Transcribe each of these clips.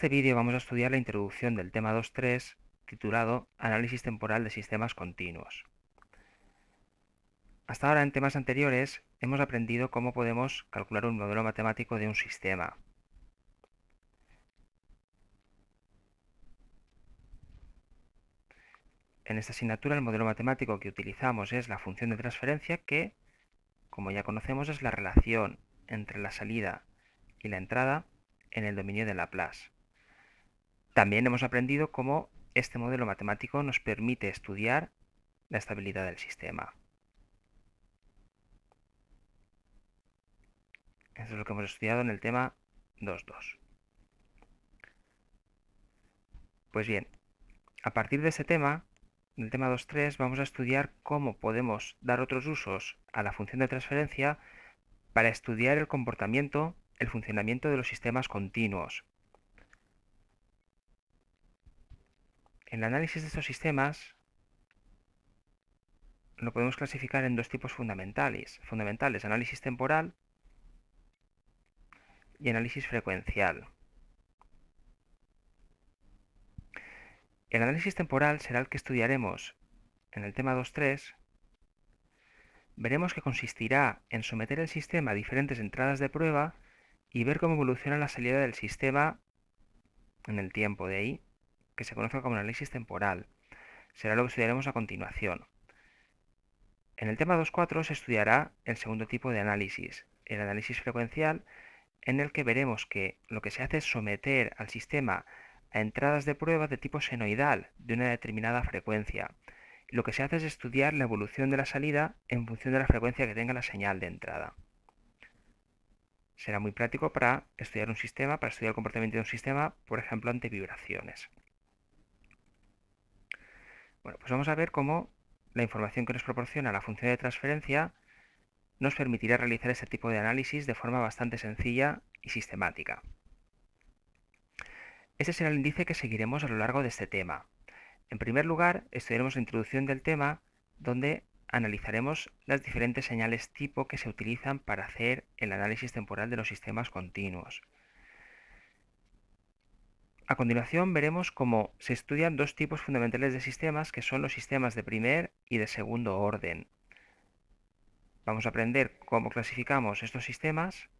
En este vídeo vamos a estudiar la introducción del tema 2.3 titulado Análisis temporal de sistemas continuos. Hasta ahora en temas anteriores hemos aprendido cómo podemos calcular un modelo matemático de un sistema. En esta asignatura el modelo matemático que utilizamos es la función de transferencia que, como ya conocemos, es la relación entre la salida y la entrada en el dominio de Laplace. También hemos aprendido cómo este modelo matemático nos permite estudiar la estabilidad del sistema. Eso es lo que hemos estudiado en el tema 2.2. Pues bien, a partir de ese tema, del tema 2.3, vamos a estudiar cómo podemos dar otros usos a la función de transferencia para estudiar el comportamiento, el funcionamiento de los sistemas continuos, el análisis de estos sistemas lo podemos clasificar en dos tipos fundamentales, fundamentales análisis temporal y análisis frecuencial. El análisis temporal será el que estudiaremos en el tema 2.3. Veremos que consistirá en someter el sistema a diferentes entradas de prueba y ver cómo evoluciona la salida del sistema en el tiempo de ahí que se conoce como análisis temporal. Será lo que estudiaremos a continuación. En el tema 2.4 se estudiará el segundo tipo de análisis, el análisis frecuencial, en el que veremos que lo que se hace es someter al sistema a entradas de prueba de tipo senoidal de una determinada frecuencia. Lo que se hace es estudiar la evolución de la salida en función de la frecuencia que tenga la señal de entrada. Será muy práctico para estudiar un sistema, para estudiar el comportamiento de un sistema, por ejemplo, ante vibraciones. Bueno, pues vamos a ver cómo la información que nos proporciona la función de transferencia nos permitirá realizar este tipo de análisis de forma bastante sencilla y sistemática. Este será el índice que seguiremos a lo largo de este tema. En primer lugar, estudiaremos la introducción del tema donde analizaremos las diferentes señales tipo que se utilizan para hacer el análisis temporal de los sistemas continuos. A continuación veremos cómo se estudian dos tipos fundamentales de sistemas que son los sistemas de primer y de segundo orden. Vamos a aprender cómo clasificamos estos sistemas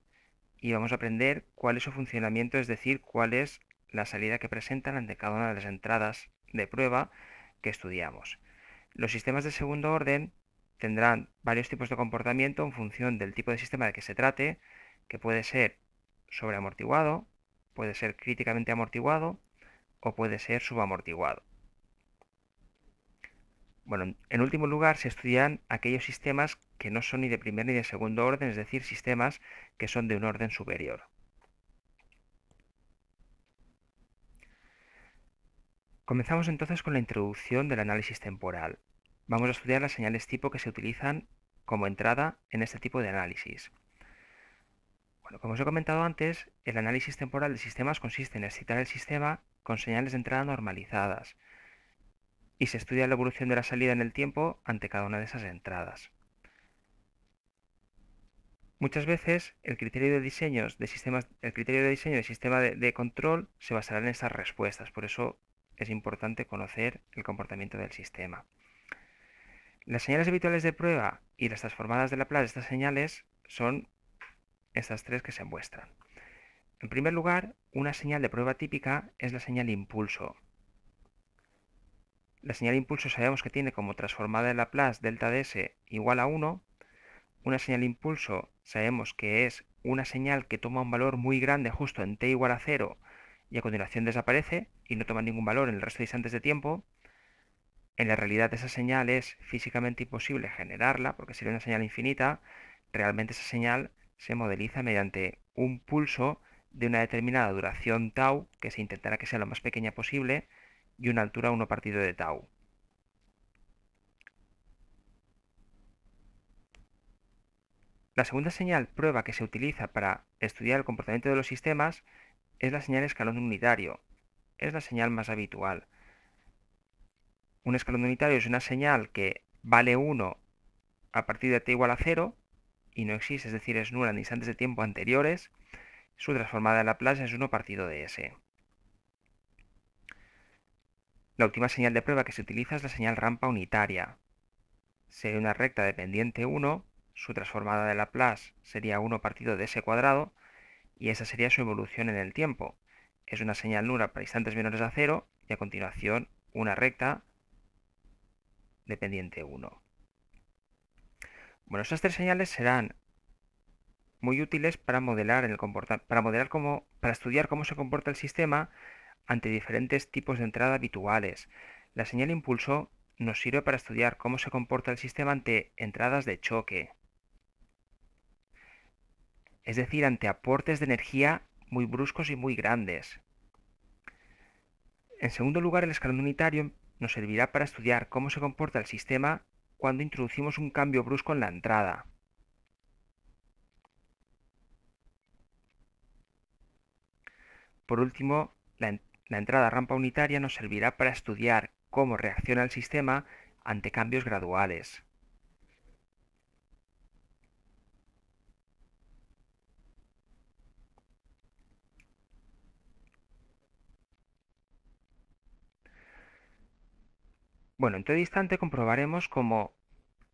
y vamos a aprender cuál es su funcionamiento, es decir, cuál es la salida que presentan ante cada una de las entradas de prueba que estudiamos. Los sistemas de segundo orden tendrán varios tipos de comportamiento en función del tipo de sistema de que se trate, que puede ser sobreamortiguado, puede ser críticamente amortiguado o puede ser subamortiguado. Bueno, en último lugar se estudian aquellos sistemas que no son ni de primer ni de segundo orden, es decir, sistemas que son de un orden superior. Comenzamos entonces con la introducción del análisis temporal. Vamos a estudiar las señales tipo que se utilizan como entrada en este tipo de análisis como os he comentado antes, el análisis temporal de sistemas consiste en excitar el sistema con señales de entrada normalizadas y se estudia la evolución de la salida en el tiempo ante cada una de esas entradas. Muchas veces el criterio de, diseños de sistemas, el criterio de diseño del sistema de, control se basará en estas respuestas, por eso es importante conocer el comportamiento del sistema. Las señales habituales de prueba y las transformadas de Laplace de estas señales son estas tres que se muestran. En primer lugar, una señal de prueba típica es la señal impulso. La señal impulso sabemos que tiene como transformada de Laplace delta de S igual a 1. Una señal impulso sabemos que es una señal que toma un valor muy grande justo en t igual a 0 y a continuación desaparece y no toma ningún valor en el resto de instantes de tiempo. En la realidad esa señal es físicamente imposible generarla porque sería una señal infinita. Realmente esa señal se modeliza mediante un pulso de una determinada duración tau, que se intentará que sea lo más pequeña posible, y una altura 1 partido de tau. La segunda señal prueba que se utiliza para estudiar el comportamiento de los sistemas es la señal escalón unitario. Es la señal más habitual. Un escalón unitario es una señal que vale 1 a partir de t igual a 0 y no existe, es decir, es nula en instantes de tiempo anteriores, su transformada de Laplace es 1 partido de S. La última señal de prueba que se utiliza es la señal rampa unitaria. Sería una recta dependiente 1, su transformada de Laplace sería 1 partido de S cuadrado, y esa sería su evolución en el tiempo. Es una señal nula para instantes menores a 0 y a continuación una recta dependiente 1. Bueno, estas tres señales serán muy útiles para modelar, el para, modelar para estudiar cómo se comporta el sistema ante diferentes tipos de entrada habituales. La señal impulso nos sirve para estudiar cómo se comporta el sistema ante entradas de choque, es decir, ante aportes de energía muy bruscos y muy grandes. En segundo lugar, el escalón unitario nos servirá para estudiar cómo se comporta el sistema cuando introducimos un cambio brusco en la entrada. Por último, la, entrada rampa unitaria nos servirá para estudiar cómo reacciona el sistema ante cambios graduales. Bueno, en todo instante comprobaremos cómo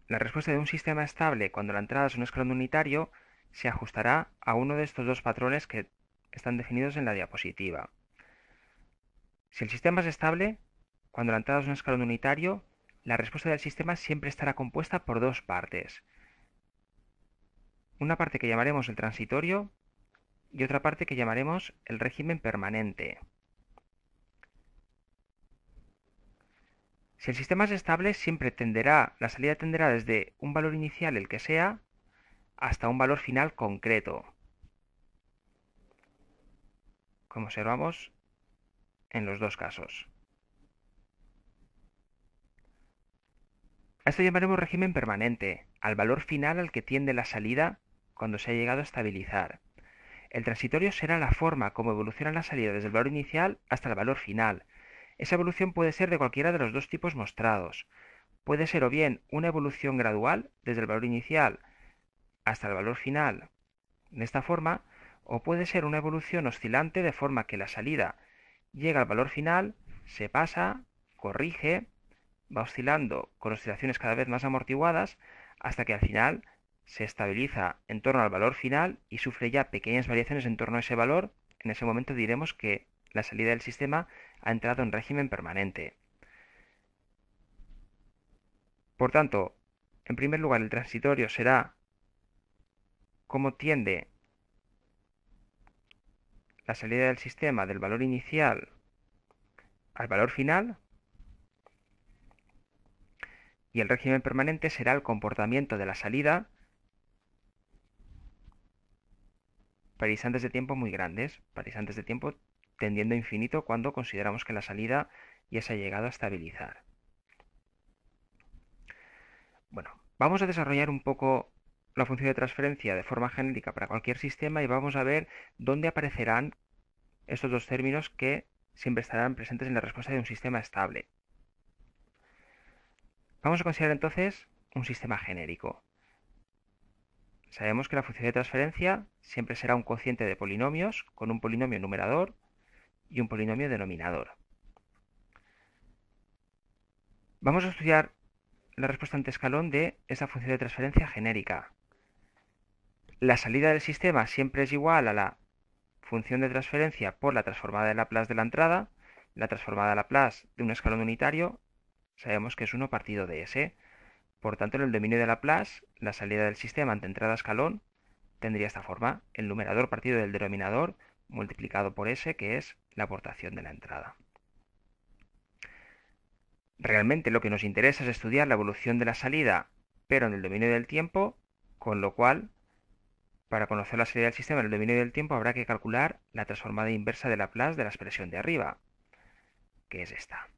la respuesta de un sistema estable cuando la entrada es un escalón unitario se ajustará a uno de estos dos patrones que están definidos en la diapositiva. Si el sistema es estable, cuando la entrada es un escalón unitario, la respuesta del sistema siempre estará compuesta por dos partes. Una parte que llamaremos el transitorio y otra parte que llamaremos el régimen permanente. Si el sistema es estable, siempre tenderá, la salida tenderá desde un valor inicial, el que sea, hasta un valor final concreto. Como observamos en los dos casos. A esto llamaremos régimen permanente, al valor final al que tiende la salida cuando se ha llegado a estabilizar. El transitorio será la forma como evoluciona la salida desde el valor inicial hasta el valor final, esa evolución puede ser de cualquiera de los dos tipos mostrados. Puede ser o bien una evolución gradual desde el valor inicial hasta el valor final. De esta forma, o puede ser una evolución oscilante de forma que la salida llega al valor final, se pasa, corrige, va oscilando con oscilaciones cada vez más amortiguadas hasta que al final se estabiliza en torno al valor final y sufre ya pequeñas variaciones en torno a ese valor. En ese momento diremos que la salida del sistema ha entrado en régimen permanente. Por tanto, en primer lugar, el transitorio será cómo tiende la salida del sistema del valor inicial al valor final. Y el régimen permanente será el comportamiento de la salida para de tiempo muy grandes, para de tiempo tendiendo a infinito cuando consideramos que la salida ya se ha llegado a estabilizar. Bueno, vamos a desarrollar un poco la función de transferencia de forma genérica para cualquier sistema y vamos a ver dónde aparecerán estos dos términos que siempre estarán presentes en la respuesta de un sistema estable. Vamos a considerar entonces un sistema genérico. Sabemos que la función de transferencia siempre será un cociente de polinomios con un polinomio numerador y un polinomio denominador. Vamos a estudiar la respuesta ante escalón de esta función de transferencia genérica. La salida del sistema siempre es igual a la función de transferencia por la transformada de Laplace de la entrada, la transformada de Laplace de un escalón unitario, sabemos que es 1 partido de S. Por tanto, en el dominio de Laplace, la salida del sistema ante entrada escalón tendría esta forma, el numerador partido del denominador multiplicado por S, que es la aportación de la entrada. Realmente lo que nos interesa es estudiar la evolución de la salida, pero en el dominio del tiempo, con lo cual, para conocer la salida del sistema en el dominio del tiempo habrá que calcular la transformada inversa de Laplace de la expresión de arriba, que es esta.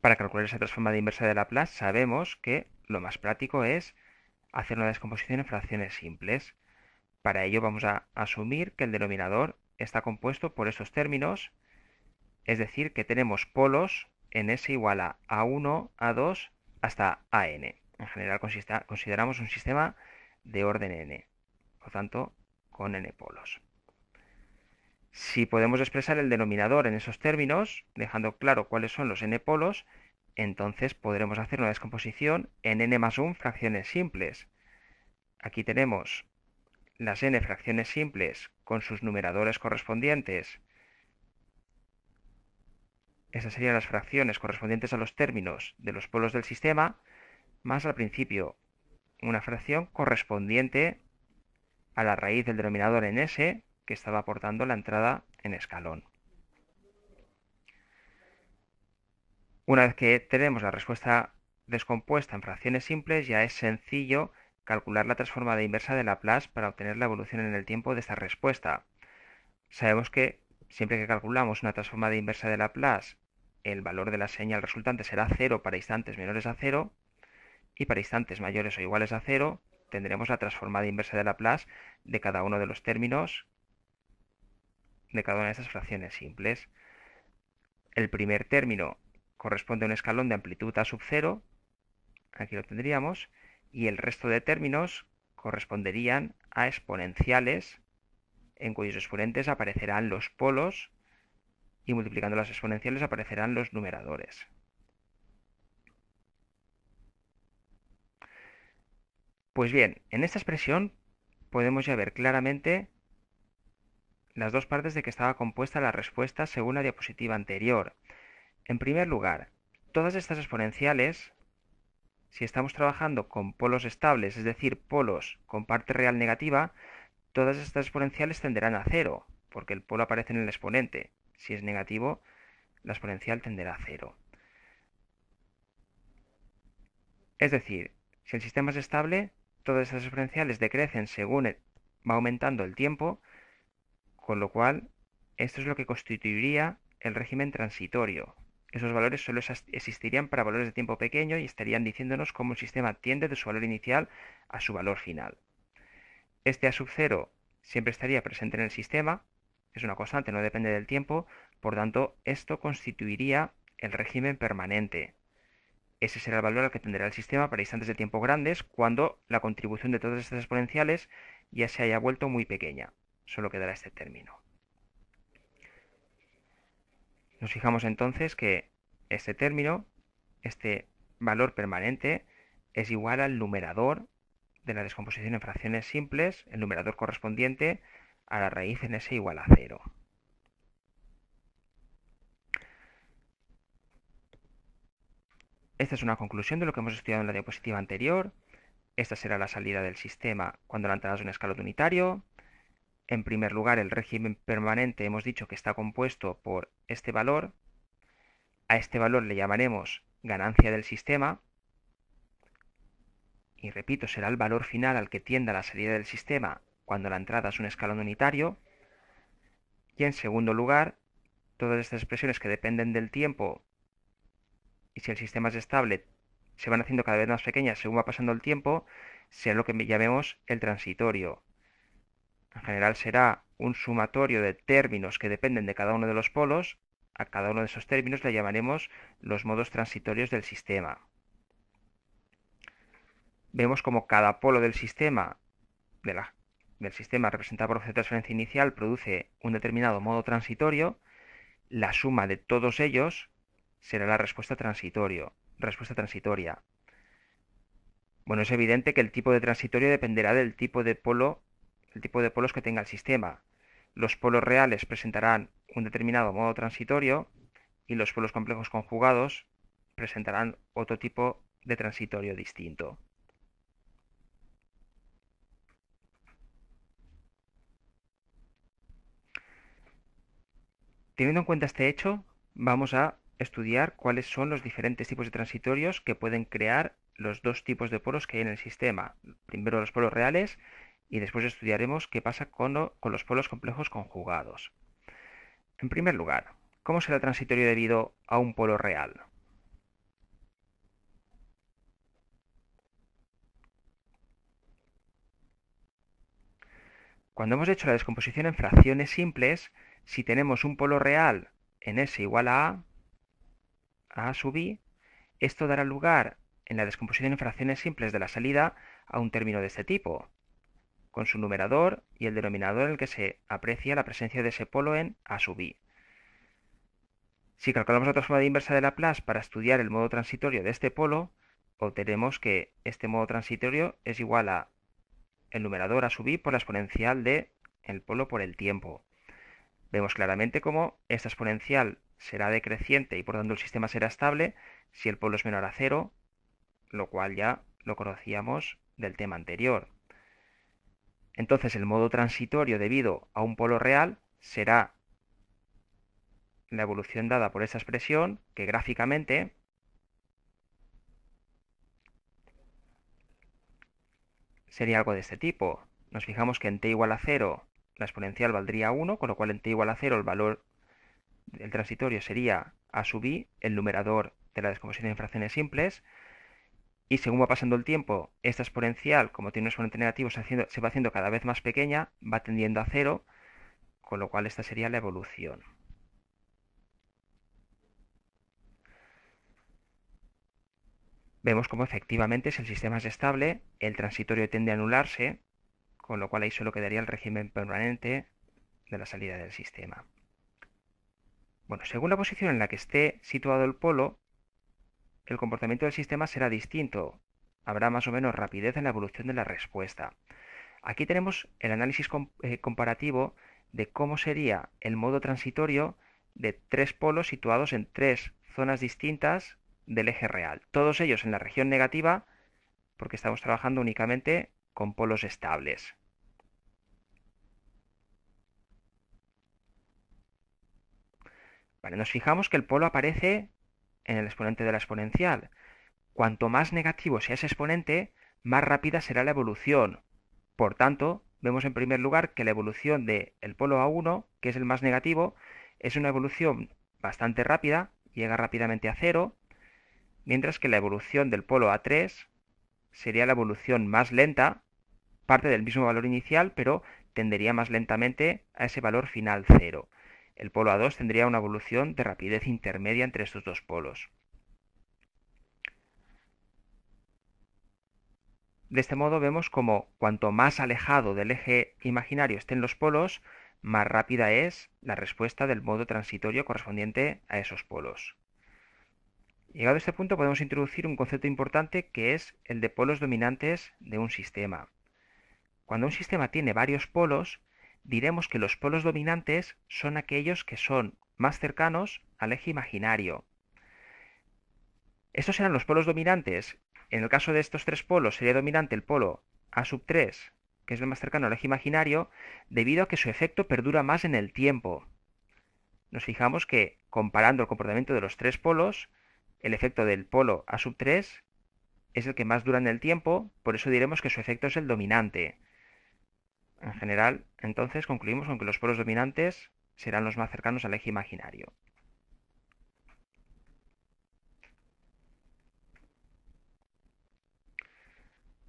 Para calcular esa transformada inversa de Laplace sabemos que lo más práctico es hacer una descomposición en fracciones simples. Para ello vamos a asumir que el denominador está compuesto por estos términos, es decir, que tenemos polos en S igual a A1, A2 hasta a n. En general consideramos un sistema de orden n, por tanto, con n polos. Si podemos expresar el denominador en esos términos, dejando claro cuáles son los n polos, entonces podremos hacer una descomposición en n más 1 fracciones simples. Aquí tenemos las n fracciones simples con sus numeradores correspondientes. Esas serían las fracciones correspondientes a los términos de los polos del sistema, más al principio una fracción correspondiente a la raíz del denominador en S que estaba aportando la entrada en escalón. Una vez que tenemos la respuesta descompuesta en fracciones simples, ya es sencillo calcular la transformada inversa de Laplace para obtener la evolución en el tiempo de esta respuesta. Sabemos que siempre que calculamos una transformada inversa de Laplace, el valor de la señal resultante será 0 para instantes menores a 0 y para instantes mayores o iguales a cero tendremos la transformada inversa de Laplace de cada uno de los términos de cada una de estas fracciones simples. El primer término corresponde a un escalón de amplitud a sub 0, aquí lo tendríamos, y el resto de términos corresponderían a exponenciales en cuyos exponentes aparecerán los polos y multiplicando las exponenciales aparecerán los numeradores. Pues bien, en esta expresión podemos ya ver claramente las dos partes de que estaba compuesta la respuesta según la diapositiva anterior. En primer lugar, todas estas exponenciales si estamos trabajando con polos estables, es decir, polos con parte real negativa, todas estas exponenciales tenderán a cero, porque el polo aparece en el exponente. Si es negativo, la exponencial tenderá a cero. Es decir, si el sistema es estable, todas estas exponenciales decrecen según va aumentando el tiempo, con lo cual esto es lo que constituiría el régimen transitorio, esos valores solo existirían para valores de tiempo pequeño y estarían diciéndonos cómo el sistema tiende de su valor inicial a su valor final. Este a sub 0 siempre estaría presente en el sistema, es una constante, no depende del tiempo, por tanto, esto constituiría el régimen permanente. Ese será el valor al que tendrá el sistema para instantes de tiempo grandes cuando la contribución de todas estas exponenciales ya se haya vuelto muy pequeña. Solo quedará este término. Nos fijamos entonces que este término, este valor permanente, es igual al numerador de la descomposición en fracciones simples, el numerador correspondiente a la raíz en S igual a cero. Esta es una conclusión de lo que hemos estudiado en la diapositiva anterior. Esta será la salida del sistema cuando la entrada es un escalón unitario. En primer lugar, el régimen permanente hemos dicho que está compuesto por este valor. A este valor le llamaremos ganancia del sistema. Y repito, será el valor final al que tienda la salida del sistema cuando la entrada es un escalón unitario. Y en segundo lugar, todas estas expresiones que dependen del tiempo y si el sistema es estable, se van haciendo cada vez más pequeñas según va pasando el tiempo, será lo que llamemos el transitorio en general será un sumatorio de términos que dependen de cada uno de los polos, a cada uno de esos términos le llamaremos los modos transitorios del sistema. Vemos como cada polo del sistema, del sistema representado por la transferencia inicial, produce un determinado modo transitorio, la suma de todos ellos será la respuesta transitorio, respuesta transitoria. Bueno, es evidente que el tipo de transitorio dependerá del tipo de polo el tipo de polos que tenga el sistema. Los polos reales presentarán un determinado modo transitorio y los polos complejos conjugados presentarán otro tipo de transitorio distinto. Teniendo en cuenta este hecho, vamos a estudiar cuáles son los diferentes tipos de transitorios que pueden crear los dos tipos de polos que hay en el sistema. Primero los polos reales y después estudiaremos qué pasa con, los polos complejos conjugados. En primer lugar, ¿cómo será transitorio debido a un polo real? Cuando hemos hecho la descomposición en fracciones simples, si tenemos un polo real en S igual a A, A sub I, esto dará lugar en la descomposición en fracciones simples de la salida a un término de este tipo, con su numerador y el denominador en el que se aprecia la presencia de ese polo en A sub i. Si calculamos la transformada inversa de Laplace para estudiar el modo transitorio de este polo, obtenemos que este modo transitorio es igual a el numerador a sub i por la exponencial de el polo por el tiempo. Vemos claramente cómo esta exponencial será decreciente y por tanto el sistema será estable si el polo es menor a cero, lo cual ya lo conocíamos del tema anterior. Entonces el modo transitorio debido a un polo real será la evolución dada por esa expresión que gráficamente sería algo de este tipo. Nos fijamos que en t igual a 0 la exponencial valdría 1, con lo cual en t igual a 0 el valor del transitorio sería a sub i, el numerador de la descomposición en fracciones simples, y según va pasando el tiempo, esta exponencial, como tiene un exponente negativo, se, va haciendo cada vez más pequeña, va tendiendo a cero, con lo cual esta sería la evolución. Vemos cómo efectivamente, si el sistema es estable, el transitorio tiende a anularse, con lo cual ahí solo quedaría el régimen permanente de la salida del sistema. Bueno, según la posición en la que esté situado el polo, el comportamiento del sistema será distinto. Habrá más o menos rapidez en la evolución de la respuesta. Aquí tenemos el análisis eh, comparativo de cómo sería el modo transitorio de tres polos situados en tres zonas distintas del eje real. Todos ellos en la región negativa porque estamos trabajando únicamente con polos estables. nos fijamos que el polo aparece en el exponente de la exponencial. Cuanto más negativo sea ese exponente, más rápida será la evolución. Por tanto, vemos en primer lugar que la evolución del polo A1, que es el más negativo, es una evolución bastante rápida, llega rápidamente a cero, mientras que la evolución del polo A3 sería la evolución más lenta, parte del mismo valor inicial, pero tendería más lentamente a ese valor final cero el polo A2 tendría una evolución de rapidez intermedia entre estos dos polos. De este modo vemos como cuanto más alejado del eje imaginario estén los polos, más rápida es la respuesta del modo transitorio correspondiente a esos polos. Llegado a este punto podemos introducir un concepto importante que es el de polos dominantes de un sistema. Cuando un sistema tiene varios polos, diremos que los polos dominantes son aquellos que son más cercanos al eje imaginario. Estos serán los polos dominantes. En el caso de estos tres polos sería dominante el polo A sub 3, que es el más cercano al eje imaginario, debido a que su efecto perdura más en el tiempo. Nos fijamos que, comparando el comportamiento de los tres polos, el efecto del polo A sub 3 es el que más dura en el tiempo, por eso diremos que su efecto es el dominante. En general, entonces concluimos con que los polos dominantes serán los más cercanos al eje imaginario.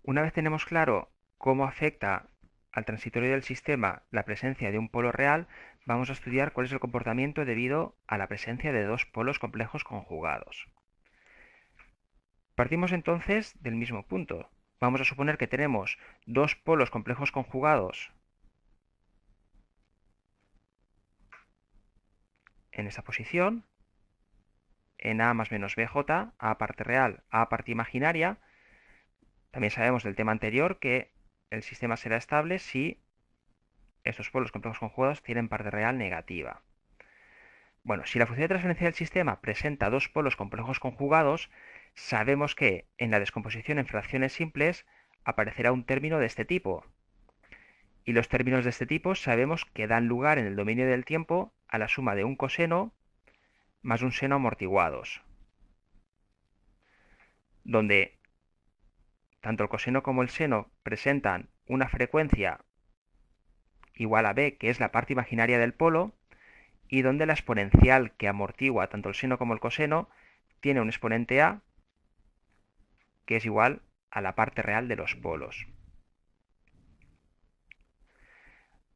Una vez tenemos claro cómo afecta al transitorio del sistema la presencia de un polo real, vamos a estudiar cuál es el comportamiento debido a la presencia de dos polos complejos conjugados. Partimos entonces del mismo punto, Vamos a suponer que tenemos dos polos complejos conjugados en esta posición, en A más menos BJ, A parte real, A parte imaginaria. También sabemos del tema anterior que el sistema será estable si estos polos complejos conjugados tienen parte real negativa. Bueno, si la función de transferencia del sistema presenta dos polos complejos conjugados, sabemos que en la descomposición en fracciones simples aparecerá un término de este tipo. Y los términos de este tipo sabemos que dan lugar en el dominio del tiempo a la suma de un coseno más un seno amortiguados, donde tanto el coseno como el seno presentan una frecuencia igual a b, que es la parte imaginaria del polo, y donde la exponencial que amortigua tanto el seno como el coseno tiene un exponente a que es igual a la parte real de los polos.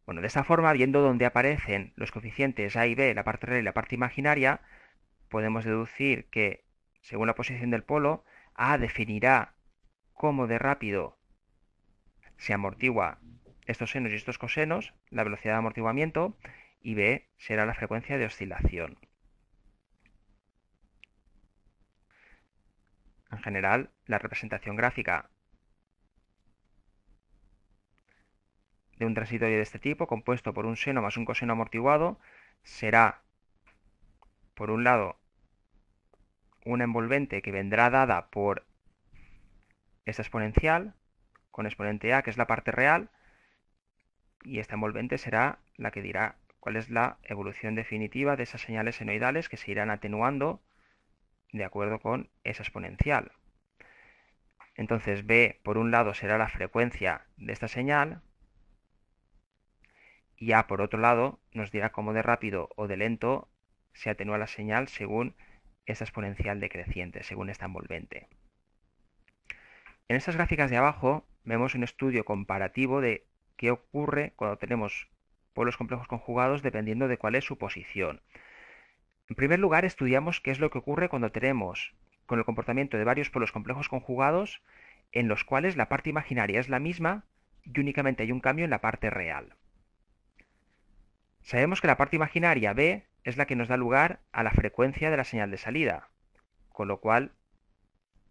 Bueno, de esta forma, viendo dónde aparecen los coeficientes A y B, la parte real y la parte imaginaria, podemos deducir que, según la posición del polo, A definirá cómo de rápido se amortigua estos senos y estos cosenos, la velocidad de amortiguamiento, y B será la frecuencia de oscilación. En general, la representación gráfica de un transitorio de este tipo, compuesto por un seno más un coseno amortiguado, será, por un lado, una envolvente que vendrá dada por esta exponencial, con exponente a, que es la parte real, y esta envolvente será la que dirá cuál es la evolución definitiva de esas señales senoidales que se irán atenuando de acuerdo con esa exponencial. Entonces B, por un lado, será la frecuencia de esta señal, y A, por otro lado, nos dirá cómo de rápido o de lento se atenúa la señal según esta exponencial decreciente, según esta envolvente. En estas gráficas de abajo vemos un estudio comparativo de qué ocurre cuando tenemos polos complejos conjugados dependiendo de cuál es su posición. En primer lugar, estudiamos qué es lo que ocurre cuando tenemos con el comportamiento de varios polos complejos conjugados en los cuales la parte imaginaria es la misma y únicamente hay un cambio en la parte real. Sabemos que la parte imaginaria B es la que nos da lugar a la frecuencia de la señal de salida, con lo cual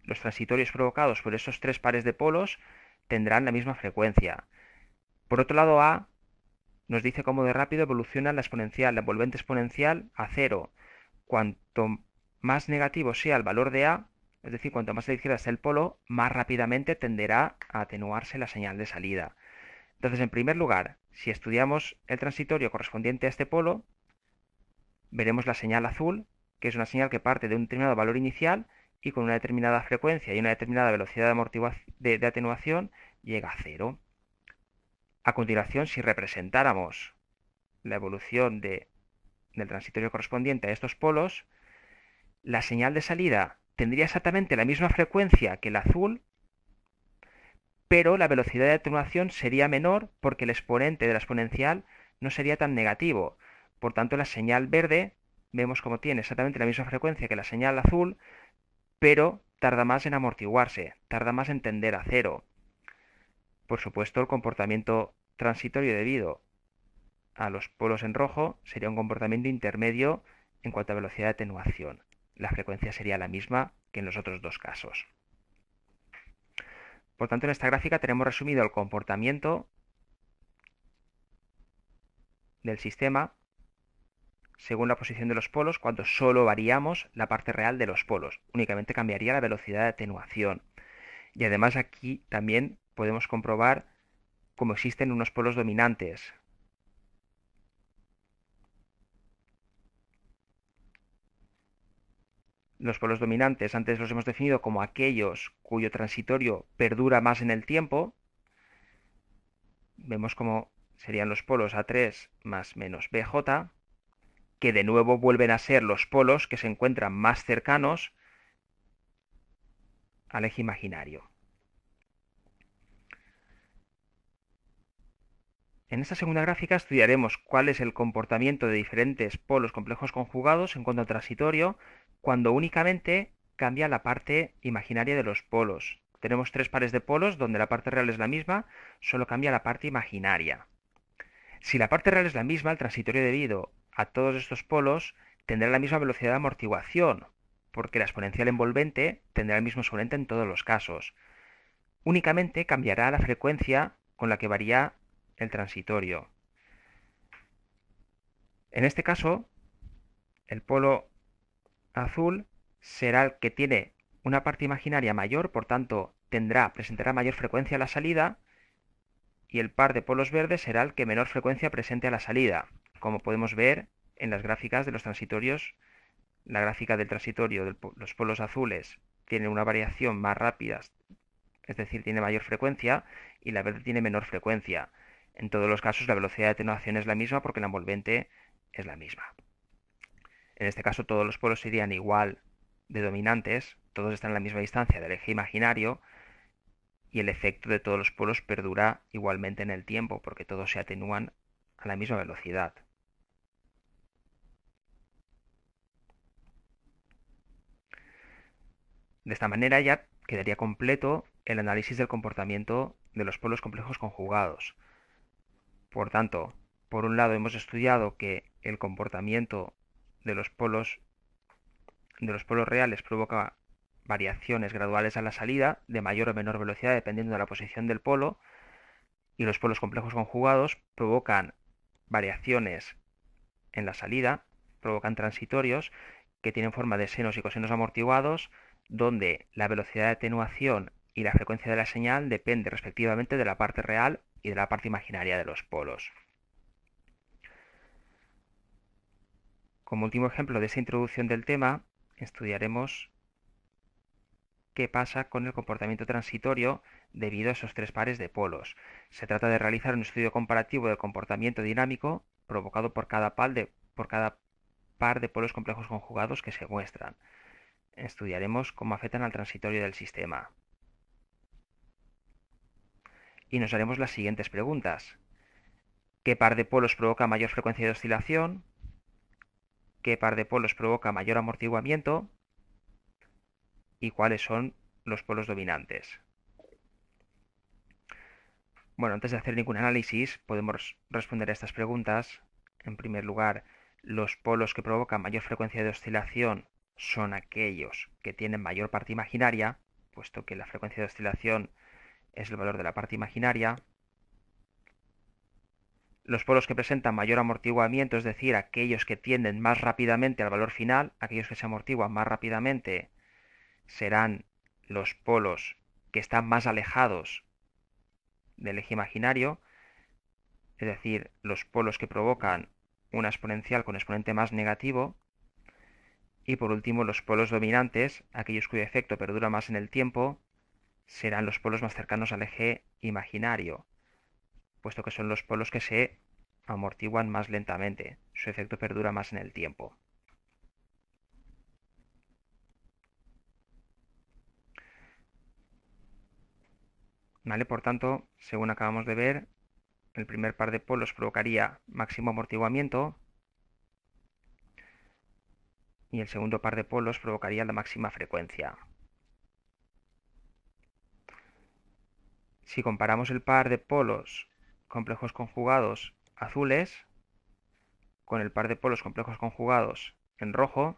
los transitorios provocados por esos tres pares de polos tendrán la misma frecuencia. Por otro lado, A nos dice cómo de rápido evoluciona la exponencial, la envolvente exponencial a cero, cuanto más negativo sea el valor de A, es decir, cuanto más a la izquierda esté el polo, más rápidamente tenderá a atenuarse la señal de salida. Entonces, en primer lugar, si estudiamos el transitorio correspondiente a este polo, veremos la señal azul, que es una señal que parte de un determinado valor inicial y con una determinada frecuencia y una determinada velocidad de, de atenuación llega a cero. A continuación, si representáramos la evolución de del transitorio correspondiente a estos polos, la señal de salida tendría exactamente la misma frecuencia que el azul, pero la velocidad de atenuación sería menor porque el exponente de la exponencial no sería tan negativo. Por tanto, la señal verde vemos como tiene exactamente la misma frecuencia que la señal azul, pero tarda más en amortiguarse, tarda más en tender a cero. Por supuesto, el comportamiento transitorio debido a los polos en rojo sería un comportamiento intermedio en cuanto a velocidad de atenuación. La frecuencia sería la misma que en los otros dos casos. Por tanto, en esta gráfica tenemos resumido el comportamiento del sistema según la posición de los polos cuando solo variamos la parte real de los polos. Únicamente cambiaría la velocidad de atenuación. Y además aquí también podemos comprobar cómo existen unos polos dominantes, Los polos dominantes antes los hemos definido como aquellos cuyo transitorio perdura más en el tiempo. Vemos cómo serían los polos A3 más menos BJ, que de nuevo vuelven a ser los polos que se encuentran más cercanos al eje imaginario. En esta segunda gráfica estudiaremos cuál es el comportamiento de diferentes polos complejos conjugados en cuanto al transitorio cuando únicamente cambia la parte imaginaria de los polos. Tenemos tres pares de polos donde la parte real es la misma, solo cambia la parte imaginaria. Si la parte real es la misma, el transitorio debido a todos estos polos tendrá la misma velocidad de amortiguación, porque la exponencial envolvente tendrá el mismo exponente en todos los casos. Únicamente cambiará la frecuencia con la que varía el transitorio. En este caso, el polo azul será el que tiene una parte imaginaria mayor, por tanto, tendrá, presentará mayor frecuencia a la salida, y el par de polos verdes será el que menor frecuencia presente a la salida, como podemos ver en las gráficas de los transitorios. La gráfica del transitorio de los polos azules tiene una variación más rápida, es decir, tiene mayor frecuencia, y la verde tiene menor frecuencia. En todos los casos la velocidad de atenuación es la misma porque la envolvente es la misma. En este caso todos los polos serían igual de dominantes, todos están a la misma distancia del eje imaginario y el efecto de todos los polos perdura igualmente en el tiempo porque todos se atenúan a la misma velocidad. De esta manera ya quedaría completo el análisis del comportamiento de los polos complejos conjugados. Por tanto, por un lado hemos estudiado que el comportamiento de los polos de los polos reales provoca variaciones graduales a la salida de mayor o menor velocidad dependiendo de la posición del polo y los polos complejos conjugados provocan variaciones en la salida, provocan transitorios que tienen forma de senos y cosenos amortiguados donde la velocidad de atenuación y la frecuencia de la señal depende respectivamente de la parte real y de la parte imaginaria de los polos. Como último ejemplo de esa introducción del tema, estudiaremos qué pasa con el comportamiento transitorio debido a esos tres pares de polos. Se trata de realizar un estudio comparativo del comportamiento dinámico provocado por cada par de, por cada par de polos complejos conjugados que se muestran. Estudiaremos cómo afectan al transitorio del sistema. Y nos haremos las siguientes preguntas. ¿Qué par de polos provoca mayor frecuencia de oscilación? qué par de polos provoca mayor amortiguamiento y cuáles son los polos dominantes. Bueno, antes de hacer ningún análisis, podemos responder a estas preguntas. En primer lugar, los polos que provocan mayor frecuencia de oscilación son aquellos que tienen mayor parte imaginaria, puesto que la frecuencia de oscilación es el valor de la parte imaginaria los polos que presentan mayor amortiguamiento, es decir, aquellos que tienden más rápidamente al valor final, aquellos que se amortiguan más rápidamente, serán los polos que están más alejados del eje imaginario, es decir, los polos que provocan una exponencial con exponente más negativo, y por último, los polos dominantes, aquellos cuyo efecto perdura más en el tiempo, serán los polos más cercanos al eje imaginario puesto que son los polos que se amortiguan más lentamente, su efecto perdura más en el tiempo. ¿Vale? Por tanto, según acabamos de ver, el primer par de polos provocaría máximo amortiguamiento y el segundo par de polos provocaría la máxima frecuencia. Si comparamos el par de polos complejos conjugados azules con el par de polos complejos conjugados en rojo,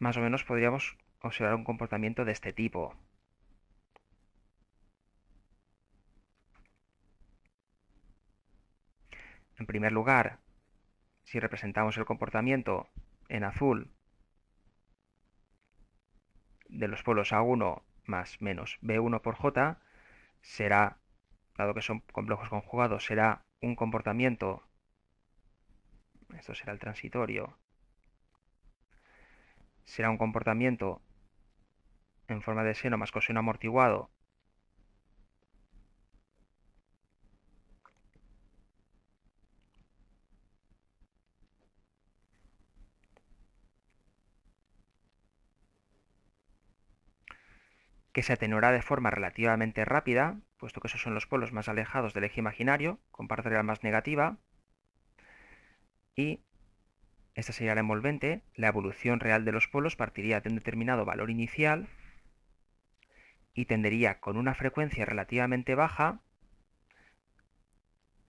más o menos podríamos observar un comportamiento de este tipo. En primer lugar, si representamos el comportamiento en azul de los polos A1 más menos B1 por J, será dado que son complejos conjugados, será un comportamiento, esto será el transitorio, será un comportamiento en forma de seno más coseno amortiguado que se atenuará de forma relativamente rápida, puesto que esos son los polos más alejados del eje imaginario, con real más negativa, y esta sería la envolvente, la evolución real de los polos partiría de un determinado valor inicial y tendería con una frecuencia relativamente baja,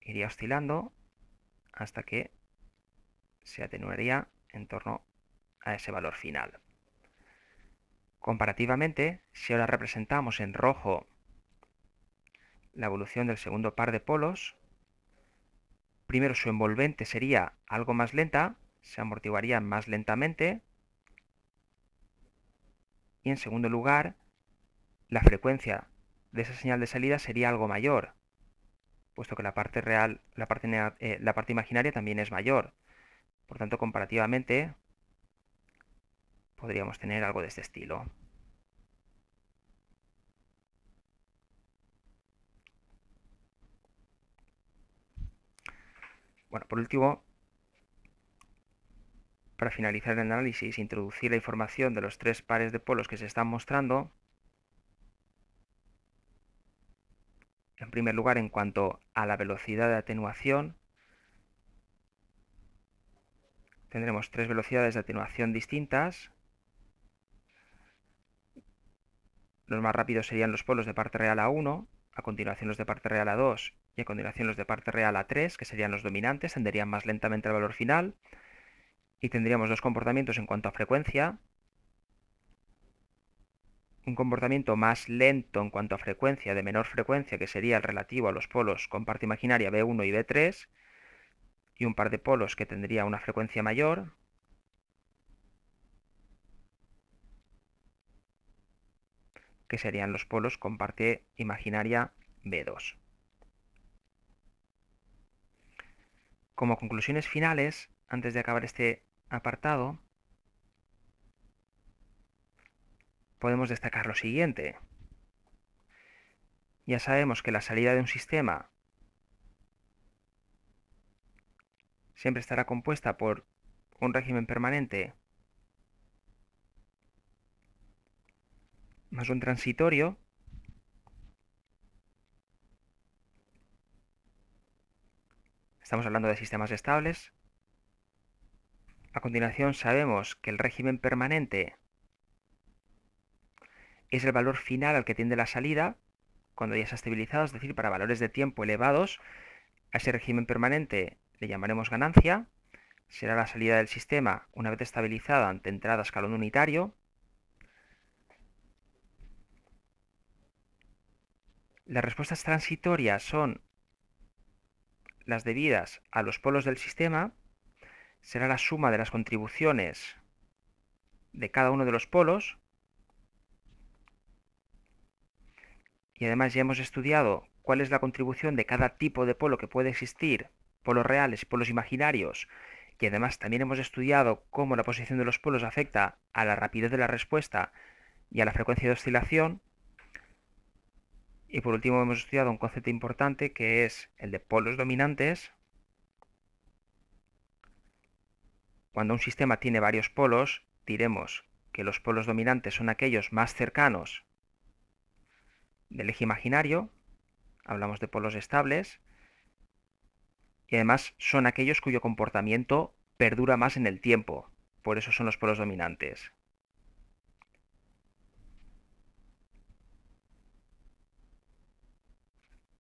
iría oscilando hasta que se atenuaría en torno a ese valor final. Comparativamente, si ahora representamos en rojo la evolución del segundo par de polos, primero su envolvente sería algo más lenta, se amortiguaría más lentamente, y en segundo lugar, la frecuencia de esa señal de salida sería algo mayor, puesto que la parte real, la parte, eh, la parte imaginaria también es mayor. Por tanto, comparativamente, podríamos tener algo de este estilo. Bueno, por último, para finalizar el análisis, introducir la información de los tres pares de polos que se están mostrando. En primer lugar, en cuanto a la velocidad de atenuación, tendremos tres velocidades de atenuación distintas, Los más rápidos serían los polos de parte real a 1, a continuación los de parte real a 2 y a continuación los de parte real a 3, que serían los dominantes, tenderían más lentamente al valor final. Y tendríamos dos comportamientos en cuanto a frecuencia. Un comportamiento más lento en cuanto a frecuencia, de menor frecuencia, que sería el relativo a los polos con parte imaginaria B1 y B3. Y un par de polos que tendría una frecuencia mayor, que serían los polos con parte imaginaria B2. Como conclusiones finales, antes de acabar este apartado, podemos destacar lo siguiente. Ya sabemos que la salida de un sistema siempre estará compuesta por un régimen permanente más un transitorio. Estamos hablando de sistemas estables. A continuación sabemos que el régimen permanente es el valor final al que tiende la salida cuando ya se ha estabilizado, es decir, para valores de tiempo elevados, a ese régimen permanente le llamaremos ganancia, será la salida del sistema una vez estabilizada ante entrada a escalón unitario, Las respuestas transitorias son las debidas a los polos del sistema, será la suma de las contribuciones de cada uno de los polos, y además ya hemos estudiado cuál es la contribución de cada tipo de polo que puede existir, polos reales y polos imaginarios, y además también hemos estudiado cómo la posición de los polos afecta a la rapidez de la respuesta y a la frecuencia de oscilación, y por último hemos estudiado un concepto importante que es el de polos dominantes. Cuando un sistema tiene varios polos, diremos que los polos dominantes son aquellos más cercanos del eje imaginario, hablamos de polos estables, y además son aquellos cuyo comportamiento perdura más en el tiempo, por eso son los polos dominantes.